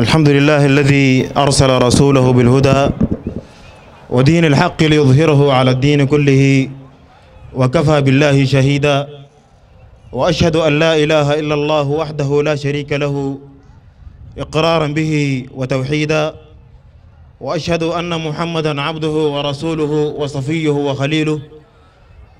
الحمد لله الذي أرسل رسوله بالهدى ودين الحق ليظهره على الدين كله وكفى بالله شهيدا وأشهد أن لا إله إلا الله وحده لا شريك له إقرارا به وتوحيدا وأشهد أن محمدا عبده ورسوله وصفيه وخليله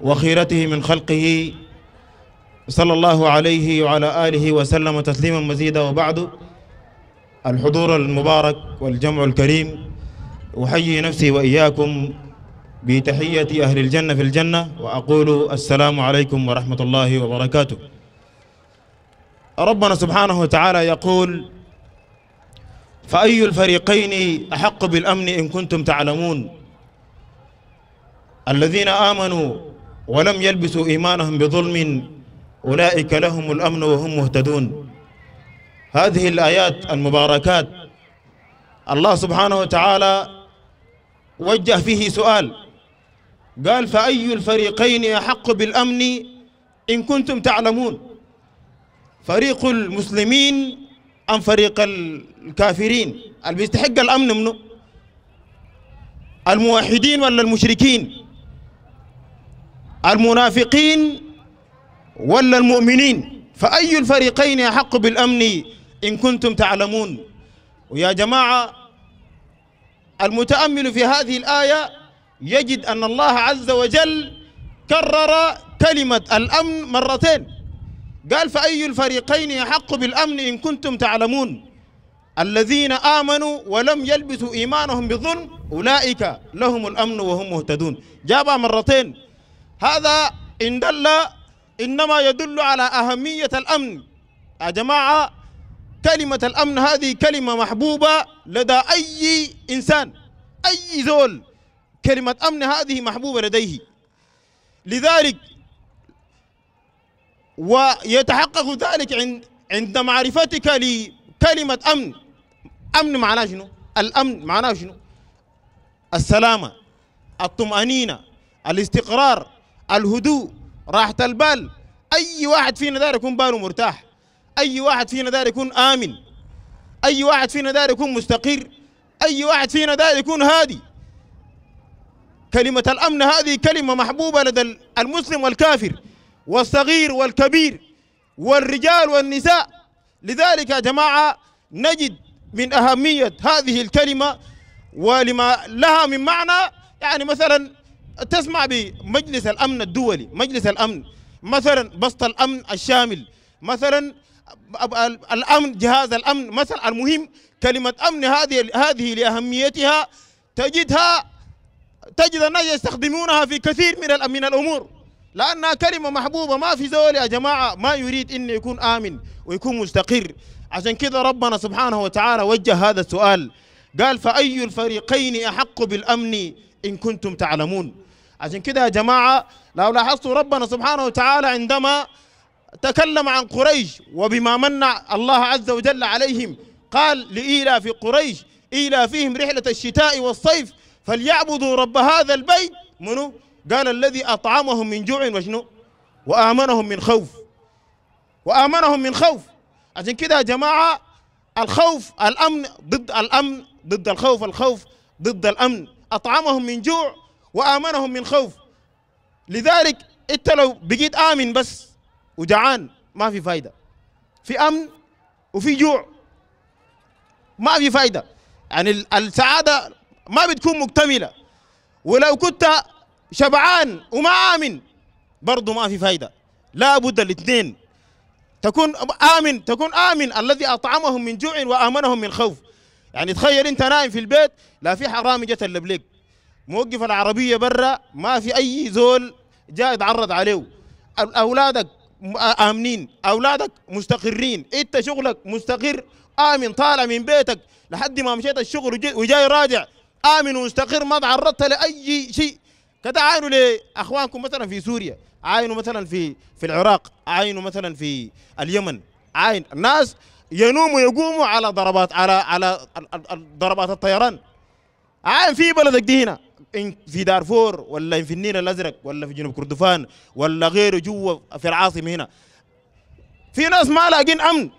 وخيرته من خلقه صلى الله عليه وعلى آله وسلم تسليما مزيدا وبعد الحضور المبارك والجمع الكريم أحيي نفسي وإياكم بتحية أهل الجنة في الجنة وأقول السلام عليكم ورحمة الله وبركاته ربنا سبحانه وتعالى يقول فأي الفريقين أحق بالأمن إن كنتم تعلمون الذين آمنوا ولم يلبسوا إيمانهم بظلم أولئك لهم الأمن وهم مهتدون هذه الآيات المباركات الله سبحانه وتعالى وجه فيه سؤال قال فأي الفريقين أحق بالأمن إن كنتم تعلمون فريق المسلمين أم فريق الكافرين اللي بيستحق الأمن منه الموحدين ولا المشركين المنافقين ولا المؤمنين فأي الفريقين أحق بالأمن إن كنتم تعلمون ويا جماعة المتأمل في هذه الآية يجد أن الله عز وجل كرر كلمة الأمن مرتين قال فأي الفريقين يحق بالأمن إن كنتم تعلمون الذين آمنوا ولم يلبسوا إيمانهم بظلم أولئك لهم الأمن وهم مهتدون جابها مرتين هذا إن دل إنما يدل على أهمية الأمن يا جماعة كلمة الأمن هذه كلمة محبوبة لدى أي إنسان أي زول كلمة أمن هذه محبوبة لديه لذلك ويتحقق ذلك عند عند معرفتك لكلمة أمن أمن معناه شنو؟ الأمن معناه شنو؟ السلامة الطمأنينة الاستقرار الهدوء راحة البال أي واحد فينا داير يكون باله مرتاح اي واحد فينا دار يكون امن اي واحد فينا دار يكون مستقر اي واحد فينا دار يكون هادي كلمة الأمن هذه كلمة محبوبة لدى المسلم والكافر والصغير والكبير والرجال والنساء لذلك يا جماعة نجد من أهمية هذه الكلمة ولما لها من معنى يعني مثلا تسمع بمجلس الأمن الدولي مجلس الأمن مثلا بسط الأمن الشامل مثلا الامن جهاز الامن مثلا المهم كلمه امن هذه هذه لاهميتها تجدها تجد الناس يستخدمونها في كثير من من الامور لانها كلمه محبوبه ما في زول يا جماعه ما يريد انه يكون امن ويكون مستقر عشان كذا ربنا سبحانه وتعالى وجه هذا السؤال قال فاي الفريقين احق بالامن ان كنتم تعلمون عشان كذا يا جماعه لو لاحظتوا ربنا سبحانه وتعالى عندما تكلم عن قريش وبما من الله عز وجل عليهم قال لإيلاف قريش إيلافهم رحلة الشتاء والصيف فليعبدوا رب هذا البيت منو؟ قال الذي أطعمهم من جوع وشنو؟ وآمنهم من خوف وآمنهم من خوف عشان كده يا جماعة الخوف الأمن ضد الأمن ضد الخوف الخوف ضد الأمن أطعمهم من جوع وآمنهم من خوف لذلك أنت لو بقيت آمن بس وجعان ما في فايدة في أمن وفي جوع ما في فايدة يعني السعادة ما بتكون مكتملة ولو كنت شبعان وما آمن برضه ما في فايدة لا بد الاثنين تكون آمن تكون آمن الذي أطعمهم من جوع وآمنهم من خوف يعني تخيل أنت نايم في البيت لا في حرامي جت اللبليك موقف العربية برا ما في أي زول جاء يتعرض عليه أولادك امنين اولادك مستقرين انت شغلك مستقر امن طالع من بيتك لحد ما مشيت الشغل وجاي راجع امن ومستقر ما تعرضت لاي شيء كده عاينوا لاخوانكم مثلا في سوريا عاينوا مثلا في في العراق عاينوا مثلا في اليمن عاين الناس ينوموا يقوموا على ضربات على على ضربات الطيران عاين في بلدك دي هنا في دارفور ولا في النيل الأزرق ولا في جنوب كردفان ولا غيره جوا في العاصمة هنا في ناس ما لاقين أمن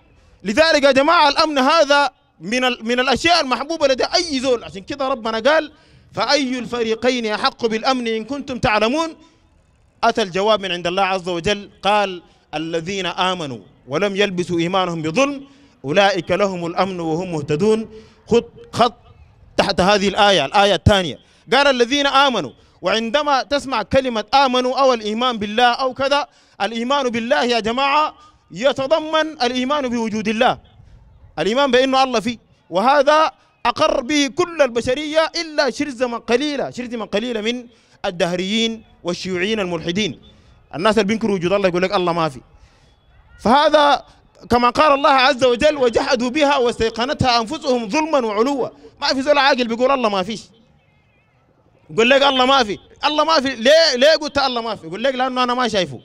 لذلك يا جماعة الأمن هذا من من الأشياء المحبوبة لدى أي زول عشان كذا ربنا قال فأي الفريقين أحق بالأمن إن كنتم تعلمون أتى الجواب من عند الله عز وجل قال الذين آمنوا ولم يلبسوا إيمانهم بظلم أولئك لهم الأمن وهم مهتدون خط, خط تحت هذه الآية الآية الثانية قال الذين آمنوا وعندما تسمع كلمة آمنوا أو الإيمان بالله أو كذا الإيمان بالله يا جماعة يتضمن الإيمان بوجود الله الإيمان بأنه الله فيه وهذا أقر به كل البشرية إلا شرذمة قليلة شرذمة قليلة من الدهريين والشيوعيين الملحدين الناس اللي بينكروا وجود الله يقول لك الله ما في فهذا كما قال الله عز وجل وجحدوا بها واستيقنتها أنفسهم ظلما وعلوا ما في زول عاقل بيقول الله ما فيش يقول لك الله ما في الله ما في ليه ليه قلت الله ما في يقول لك لانه انا ما شايفه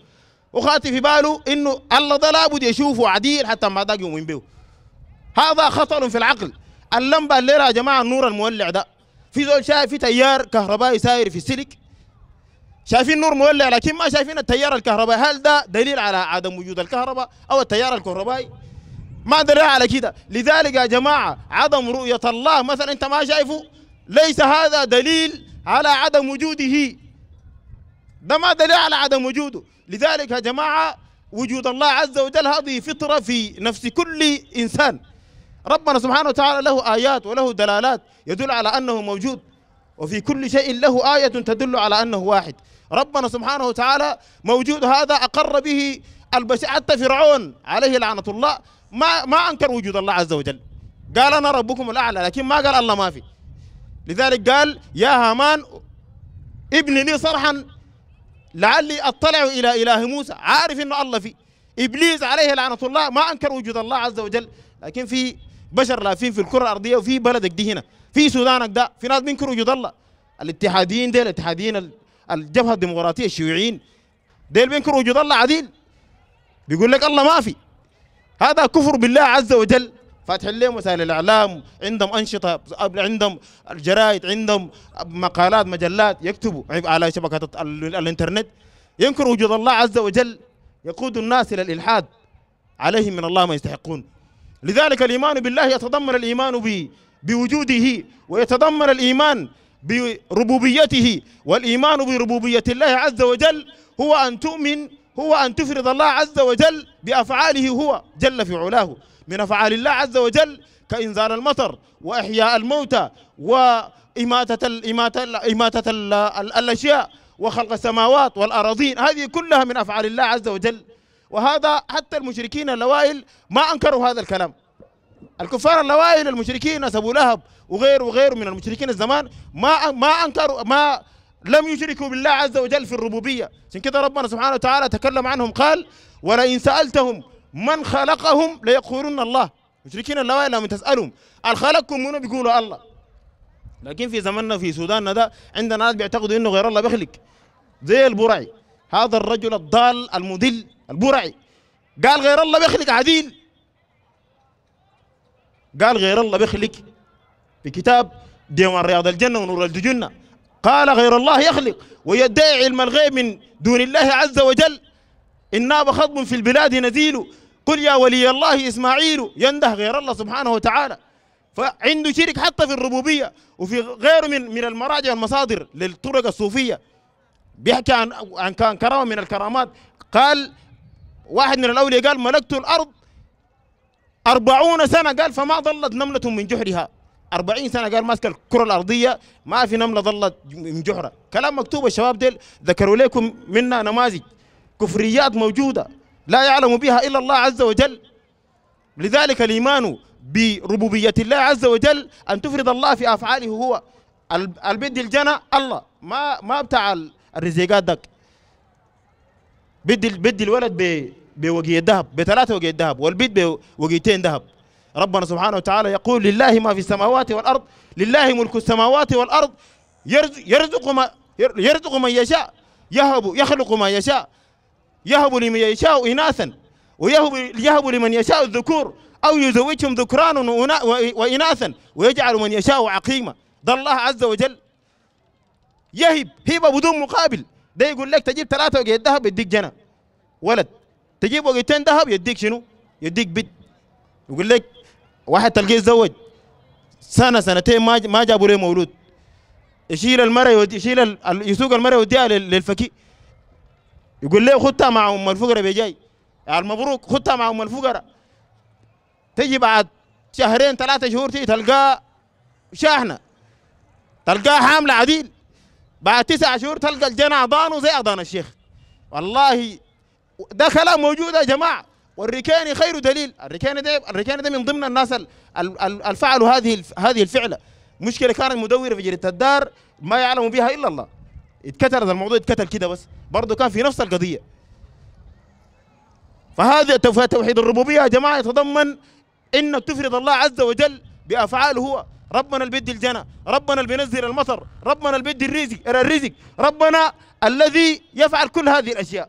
وخاتي في باله انه الله ده لابد يشوفه عديل حتى ما ذاك يؤمن به هذا خطر في العقل اللمبه الليله يا جماعه النور المولع ده في زول شايف في تيار كهربائي ساير في السلك شايفين نور مولع لكن ما شايفين التيار الكهربائي هل ده دليل على عدم وجود الكهرباء او التيار الكهربائي ما دليل على كده لذلك يا جماعه عدم رؤيه الله مثلا انت ما شايفه ليس هذا دليل على عدم وجوده ده ما دليل على عدم وجوده لذلك يا جماعة وجود الله عز وجل هذه فطرة في نفس كل إنسان ربنا سبحانه وتعالى له آيات وله دلالات يدل على أنه موجود وفي كل شيء له آية تدل على أنه واحد ربنا سبحانه وتعالى موجود هذا أقر به البشر حتى فرعون عليه لعنة الله ما ما أنكر وجود الله عز وجل قال أنا ربكم الأعلى لكن ما قال الله ما في لذلك قال يا هامان ابن لي صرحا لعلي اطلع الى اله موسى عارف انه الله فيه ابليس عليه لعنه الله ما انكر وجود الله عز وجل لكن في بشر لافين في الكره الارضيه وفي بلدك دي هنا في سودانك ده في ناس بينكروا وجود الله الاتحاديين ديل الاتحاديين الجبهه الديمقراطيه الشيوعيين ديل بينكروا وجود الله عديل بيقول لك الله ما في هذا كفر بالله عز وجل فاتحين لهم وسائل الاعلام عندهم انشطه عندهم الجرايد عندهم مقالات مجلات يكتبوا على شبكه الانترنت ينكر وجود الله عز وجل يقود الناس الى الالحاد عليهم من الله ما يستحقون لذلك الايمان بالله يتضمن الايمان بوجوده ويتضمن الايمان بربوبيته والإيمان بربوبية الله عز وجل هو أن تؤمن هو أن تفرض الله عز وجل بأفعاله هو جل في علاه من أفعال الله عز وجل كإنزال المطر وإحياء الموتى وإماتة الإماتة إماتة الأشياء وخلق السماوات والأراضين هذه كلها من أفعال الله عز وجل وهذا حتى المشركين الأوائل ما أنكروا هذا الكلام الكفار الاوائل المشركين ابو لهب وغيره وغيره من المشركين الزمان ما ما انكروا ما لم يشركوا بالله عز وجل في الربوبيه عشان كده ربنا سبحانه وتعالى تكلم عنهم قال ولئن سالتهم من خلقهم ليقولون الله مشركين الله لما تسألهم الخلقكم منو بيقولوا الله لكن في زماننا في سوداننا ده عندنا ناس بيعتقدوا انه غير الله بيخلق زي البرعي هذا الرجل الضال المدل البرعي قال غير الله بيخلق عديل قال غير الله بيخلق في كتاب ديوان رياض الجنة ونور الجنة قال غير الله يخلق ويدعي علم الغيب من دون الله عز وجل انا بخضم في البلاد نزيل قل يا ولي الله إسماعيل ينده غير الله سبحانه وتعالى فعنده شرك حتى في الربوبية وفي غيره من من المراجع المصادر للطرق الصوفية بيحكي عن عن كان كرامة من الكرامات قال واحد من الأولياء قال ملكت الأرض أربعون سنة قال فما ظلت نملة من جحرها أربعين سنة قال ماسك الكرة الأرضية ما في نملة ظلت من جحرة كلام مكتوب الشباب ديل ذكروا لكم منا نماذج كفريات موجودة لا يعلم بها إلا الله عز وجل لذلك الإيمان بربوبية الله عز وجل أن تفرض الله في أفعاله هو البدي الجنة الله ما ما بتاع الرزيقات دك بدي بدي الولد بوقي ذهب بثلاثة وقي ذهب والبيت بوقيتين ذهب ربنا سبحانه وتعالى يقول لله ما في السماوات والأرض لله ملك السماوات والأرض يرزق ما يرزق من يشاء يهب يخلق ما يشاء يهب لمن يشاء إناثا ويهب يهب لمن يشاء الذكور أو يزوجهم ذكران وإناثا ويجعل من يشاء عقيما ده الله عز وجل يهب هبة بدون مقابل ده يقول لك تجيب ثلاثة وقيت ذهب يديك جنة ولد تجيب وقيتين ذهب يديك شنو يديك بيت يقول لك واحد تلقيه تزوج سنة سنتين ما ما جابوا له مولود يشيل المرأة يشيل يسوق المرأة يوديها للفكي يقول ليه خدتها مع ام الفقراء بجاي المبروك خدتها مع ام الفقراء تجي بعد شهرين ثلاثة شهور تجي تلقى شاحنة تلقى حاملة عديل بعد تسع شهور تلقى الجنا أضانه زي أضان الشيخ والله ده كلام موجود يا جماعة والركاني خير دليل الركاني ده الركاني ده من ضمن الناس اللي فعلوا هذه هذه الفعلة مشكلة كانت مدورة في جريدة الدار ما يعلم بها إلا الله اتكتر هذا الموضوع اتكتر كده بس برضه كان في نفس القضيه فهذا توحيد الربوبيه يا جماعه يتضمن انك تفرض الله عز وجل بافعاله هو ربنا اللي بيدي الجنه ربنا اللي بينزل المطر ربنا اللي بيدي الرزق الرزق ربنا الذي يفعل كل هذه الاشياء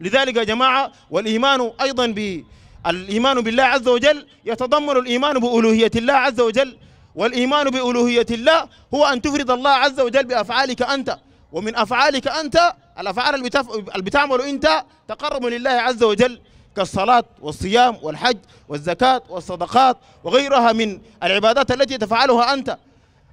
لذلك يا جماعه والايمان ايضا ب الايمان بالله عز وجل يتضمن الايمان بالوهيه الله عز وجل والإيمان بألوهية الله هو أن تفرد الله عز وجل بأفعالك أنت ومن أفعالك أنت الأفعال اللي, بتف... بتعمله أنت تقرب لله عز وجل كالصلاة والصيام والحج والزكاة والصدقات وغيرها من العبادات التي تفعلها أنت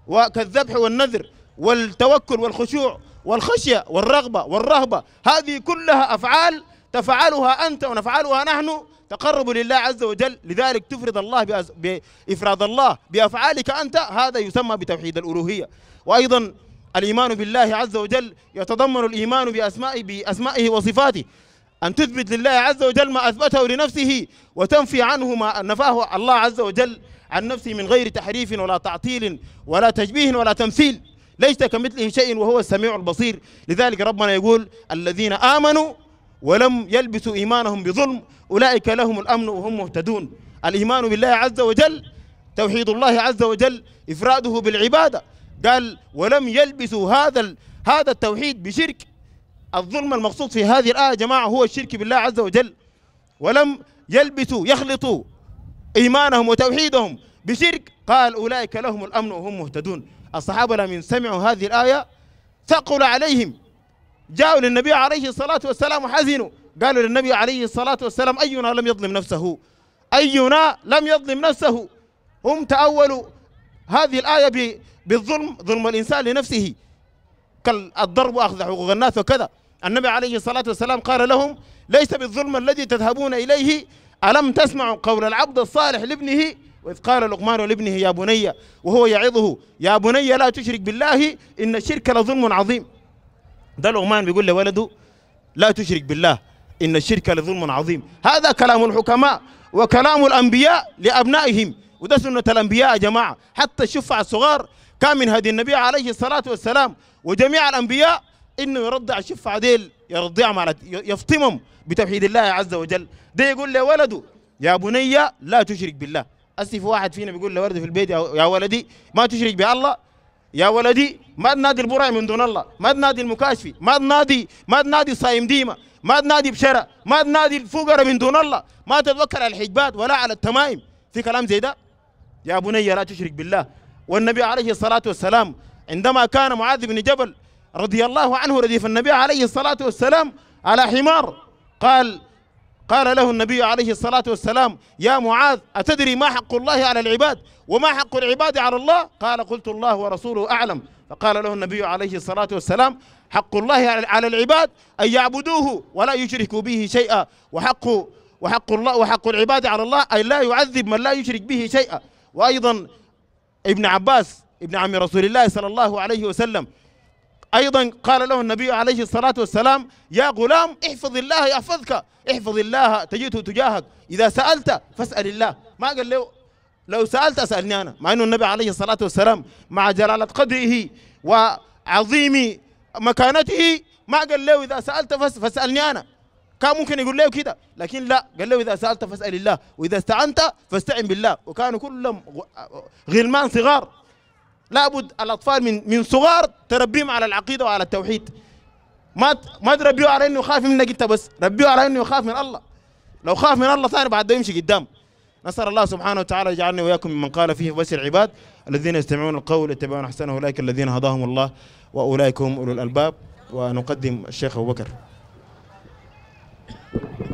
وكالذبح والنذر والتوكل والخشوع والخشية والرغبة والرهبة هذه كلها أفعال تفعلها أنت ونفعلها نحن تقرب لله عز وجل لذلك تفرد الله بأز... بإفراد الله بأفعالك أنت هذا يسمى بتوحيد الألوهية وأيضا الإيمان بالله عز وجل يتضمن الإيمان بأسمائه, بأسمائه وصفاته أن تثبت لله عز وجل ما أثبته لنفسه وتنفي عنه ما نفاه الله عز وجل عن نفسه من غير تحريف ولا تعطيل ولا تشبيه ولا تمثيل ليس كمثله شيء وهو السميع البصير لذلك ربنا يقول الذين آمنوا ولم يلبسوا إيمانهم بظلم أولئك لهم الأمن وهم مهتدون الإيمان بالله عز وجل توحيد الله عز وجل إفراده بالعبادة قال ولم يلبسوا هذا هذا التوحيد بشرك الظلم المقصود في هذه الآية يا جماعة هو الشرك بالله عز وجل ولم يلبسوا يخلطوا إيمانهم وتوحيدهم بشرك قال أولئك لهم الأمن وهم مهتدون الصحابة لم سمعوا هذه الآية ثقل عليهم جاءوا للنبي عليه الصلاة والسلام وحزنوا قالوا للنبي عليه الصلاة والسلام أينا لم يظلم نفسه أينا لم يظلم نفسه هم تأولوا هذه الآية بالظلم ظلم الإنسان لنفسه كالضرب وأخذ حقوق الناس وكذا النبي عليه الصلاة والسلام قال لهم ليس بالظلم الذي تذهبون إليه ألم تسمعوا قول العبد الصالح لابنه وإذ قال لقمان لابنه يا بني وهو يعظه يا بني لا تشرك بالله إن الشرك لظلم عظيم ده لقمان بيقول لولده لا تشرك بالله إن الشرك لظلم عظيم هذا كلام الحكماء وكلام الأنبياء لأبنائهم وده سنة الأنبياء يا جماعة حتى الشفع الصغار كان من هدي النبي عليه الصلاة والسلام وجميع الأنبياء إنه يرضع الشفع ديل يرضعهم على يفطمهم بتوحيد الله عز وجل ده يقول لولده يا بني لا تشرك بالله أسف واحد فينا بيقول لولده في البيت يا ولدي ما تشرك بالله يا ولدي ما تنادي البراء من دون الله ما تنادي المكاشفي ما تنادي ما تنادي صايم ديما ما تنادي بشرع ما تنادي الفقراء من دون الله ما تتوكل على الحجبات ولا على التمائم في كلام زي ده يا بني لا تشرك بالله والنبي عليه الصلاة والسلام عندما كان معاذ بن جبل رضي الله عنه رديف النبي عليه الصلاة والسلام على حمار قال قال له النبي عليه الصلاة والسلام يا معاذ أتدري ما حق الله على العباد وما حق العباد على الله قال قلت الله ورسوله أعلم فقال له النبي عليه الصلاة والسلام حق الله على العباد أن يعبدوه ولا يشركوا به شيئا وحق وحق الله وحق العباد على الله أن لا يعذب من لا يشرك به شيئا وأيضا ابن عباس ابن عم رسول الله صلى الله عليه وسلم أيضا قال له النبي عليه الصلاة والسلام يا غلام احفظ الله يحفظك احفظ الله تجده تجاهك إذا سألت فاسأل الله ما قال له لو سألت أسألني أنا مع أنه النبي عليه الصلاة والسلام مع جلالة قدره وعظيم مكانته ما قال له اذا سالت فاسالني انا كان ممكن يقول له كده لكن لا قال له اذا سالت فاسال الله واذا استعنت فاستعن بالله وكانوا كلهم غلمان صغار لابد الاطفال من من صغار تربيهم على العقيده وعلى التوحيد ما ما تربيه على انه يخاف منك انت بس ربيه على انه يخاف من الله لو خاف من الله ثاني بعد يمشي قدام نسال الله سبحانه وتعالى يجعلنا واياكم ممن قال فيه بس العباد الذين يستمعون القول يتبعون احسنه اولئك الذين هداهم الله واولئك هم اولو الالباب ونقدم الشيخ ابو بكر